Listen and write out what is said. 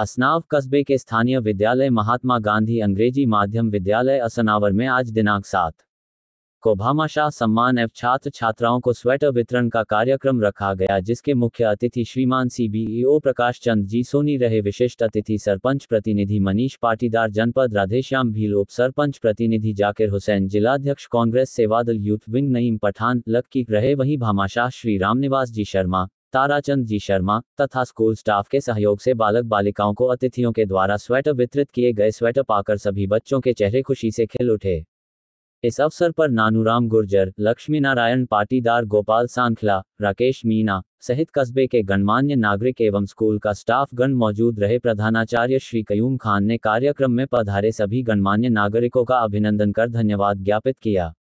असनाव कस्बे के स्थानीय विद्यालय महात्मा गांधी अंग्रेजी माध्यम विद्यालय असनावर में आज दिनांक सात को भामाशाह सम्मान एवं छात्र छात्राओं को स्वेटर वितरण का कार्यक्रम रखा गया जिसके मुख्य अतिथि श्रीमान सीबीईओ e प्रकाश चंद जी सोनी रहे विशिष्ट अतिथि सरपंच प्रतिनिधि मनीष पाटीदार जनपद राधेश्याम भील उप सरपंच प्रतिनिधि जाकिर हुसैन जिलाध्यक्ष कांग्रेस सेवादल यूथ विंग नईम पठान लक्की रहे वहीं भामाशाह श्री रामनिवास जी शर्मा ताराचंद जी शर्मा तथा स्कूल स्टाफ के सहयोग से बालक बालिकाओं को अतिथियों के द्वारा स्वेटर वितरित किए गए स्वेटर पाकर सभी बच्चों के चेहरे खुशी से खिल उठे इस अवसर पर नानूराम गुर्जर लक्ष्मी नारायण पाटीदार गोपाल सांखला राकेश मीना सहित कस्बे के गणमान्य नागरिक एवं स्कूल का स्टाफ गण मौजूद रहे प्रधानाचार्य श्री कयूम खान ने कार्यक्रम में पधारे सभी गणमान्य नागरिकों का अभिनंदन कर धन्यवाद ज्ञापित किया